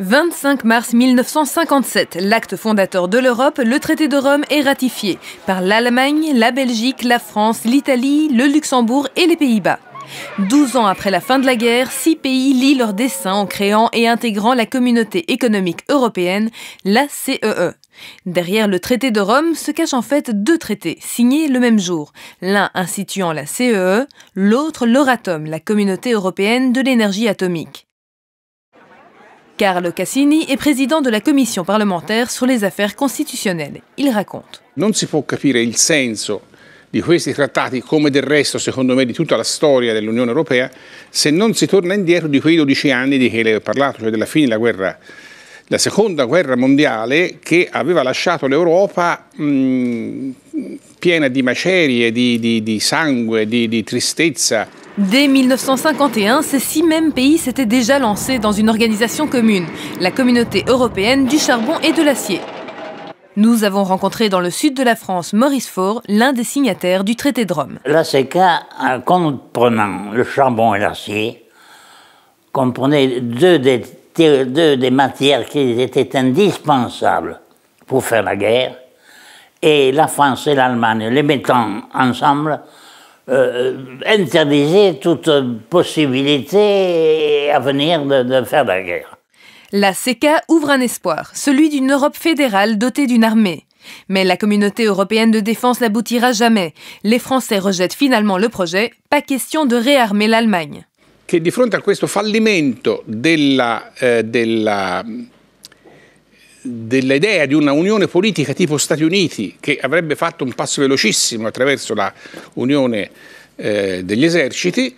25 mars 1957, l'acte fondateur de l'Europe, le traité de Rome, est ratifié par l'Allemagne, la Belgique, la France, l'Italie, le Luxembourg et les Pays-Bas. 12 ans après la fin de la guerre, six pays lient leur dessin en créant et intégrant la communauté économique européenne, la CEE. E. Derrière le traité de Rome se cachent en fait deux traités signés le même jour, l'un instituant la CEE, e, l'autre l'Oratom, la communauté européenne de l'énergie atomique. Carlo Cassini est président de la commission parlementaire sur les affaires constitutionnelles. Il raconte. Non si di questi trattati, come del resto secondo me di tutta la storia dell'Unione Europea, se non si torna indietro di quei 12 anni di cui le ho parlato, cioè della fine della guerra, la seconda guerra mondiale che aveva lasciato l'Europa piena di macerie, di, di, di sangue, di, di tristezza. Dès 1951, ces six mêmes pays s'étaient déjà lancés dans une organisation commune, la Communauté européenne du charbon et de l'acier. Nous avons rencontré dans le sud de la France Maurice Faure, l'un des signataires du traité de Rome. L'ACK, en comprenant le charbon et l'acier, comprenait deux des, matières qui étaient indispensables pour faire la guerre, et la France et l'Allemagne, les mettant ensemble, euh, euh, interdisaient toute possibilité à venir de faire la guerre. La CECA ouvre un espoir, celui d'une Europe fédérale dotée d'une armée. Mais la communauté européenne de défense n'aboutira jamais. Les Français rejettent finalement le projet, pas question de réarmer l'Allemagne. Que di fronte a questo fallimento della, eh, della, dell'idea di una unione politica tipo Stati Uniti, che avrebbe fatto un passo velocissimo attraverso la unione eh, degli eserciti,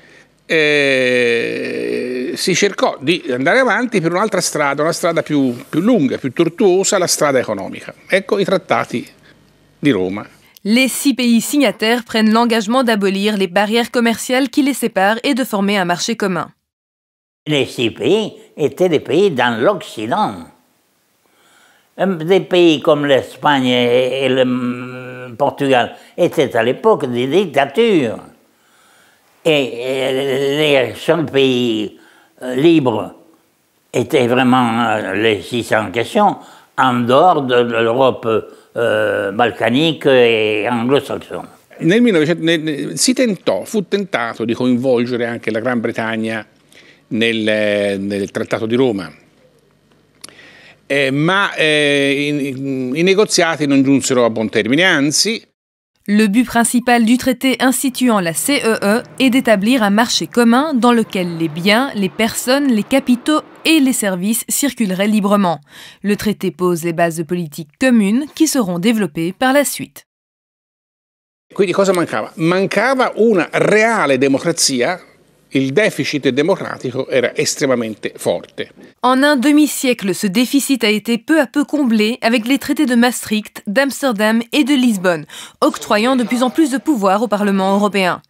eh, si cercò di andare avanti per un'altra strada, una strada plus più lunga, più tortuosa, la strada economica. Ecco i trattati di Roma les six pays signataires prennent l'engagement d'abolir les barrières commerciales qui les séparent et de former un marché commun. Les six pays étaient des pays dans l'Occident. Hum, des pays comme l'Espagne et le hum, Portugal étaient à l'époque des dictatures. Et les pays libre étaient vraiment euh, les 600 en question, en dehors de l'Europe euh, balcanique e anglo-saxone. Nel 1900 si tentò, fu tentato di coinvolgere anche la Gran Bretagna nel, nel Trattato di Roma, eh, ma eh, i, i negoziati non giunsero a buon termine, anzi Le but principal du traité instituant la CEE e est d'établir un marché commun dans lequel les biens, les personnes, les capitaux et les services circuleraient librement. Le traité pose les bases de politiques communes qui seront développées par la suite. Quindi cosa mancava? Mancava una reale democrazia le déficit démocratique era extrêmement fort. En un demi-siècle, ce déficit a été peu à peu comblé avec les traités de Maastricht, d'Amsterdam et de Lisbonne, octroyant de plus en plus de pouvoir au Parlement européen.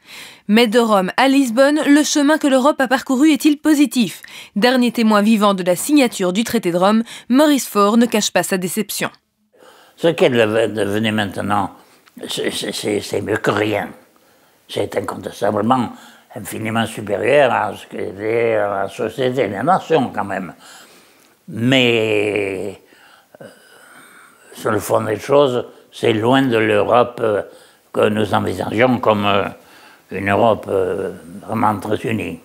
Mais de Rome à Lisbonne, le chemin que l'Europe a parcouru est-il positif Dernier témoin vivant de la signature du traité de Rome, Maurice Faure ne cache pas sa déception. Ce qu'elle devenait maintenant, c'est mieux que rien. C'est incontestablement infiniment supérieure à ce qu'était la société des nations quand même. Mais euh, sur le fond des choses, c'est loin de l'Europe euh, que nous envisageons comme euh, une Europe vraiment très unie.